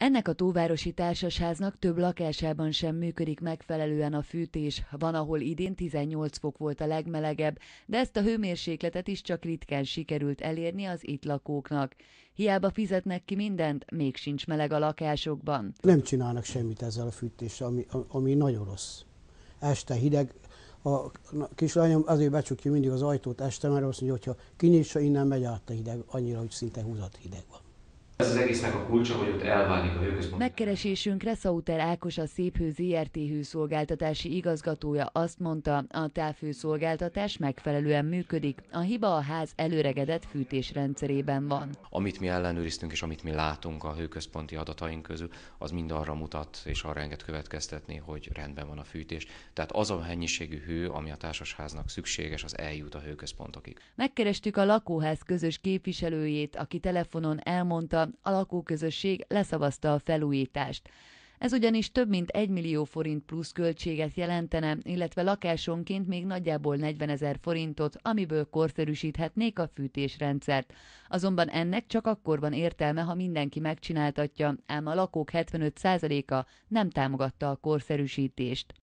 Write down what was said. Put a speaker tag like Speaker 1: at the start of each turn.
Speaker 1: Ennek a tóvárosi társasháznak több lakásában sem működik megfelelően a fűtés, van, ahol idén 18 fok volt a legmelegebb, de ezt a hőmérsékletet is csak ritkán sikerült elérni az itt lakóknak. Hiába fizetnek ki mindent, még sincs meleg a lakásokban.
Speaker 2: Nem csinálnak semmit ezzel a fűtéssel, ami, ami nagyon rossz. Este hideg, a kislányom azért becsukja mindig az ajtót este, mert azt mondja, hogyha kinyissa, innen megy át a hideg, annyira, hogy szinte húzat hideg van.
Speaker 3: Ez az egésznek a kulcsa, hogy ott elválik a hőközpont.
Speaker 1: Megkeresésünkre Szauter Ákos a Széphő ZRT hőszolgáltatási igazgatója azt mondta, a távhőszolgáltatás megfelelően működik, a hiba a ház előregedett fűtésrendszerében van.
Speaker 3: Amit mi ellenőriztünk és amit mi látunk a hőközponti adataink közül, az mind arra mutat és arra enged következtetni, hogy rendben van a fűtés. Tehát az a mennyiségű hő, ami a társasháznak szükséges, az eljut a hőközpontokig.
Speaker 1: Megkerestük a lakóház közös képviselőjét, aki telefonon elmondta, a lakóközösség leszavazta a felújítást. Ez ugyanis több mint 1 millió forint plusz költséget jelentene, illetve lakásonként még nagyjából 40 ezer forintot, amiből korszerűsíthetnék a fűtésrendszert. Azonban ennek csak akkor van értelme, ha mindenki megcsináltatja, ám a lakók 75%-a nem támogatta a korszerűsítést.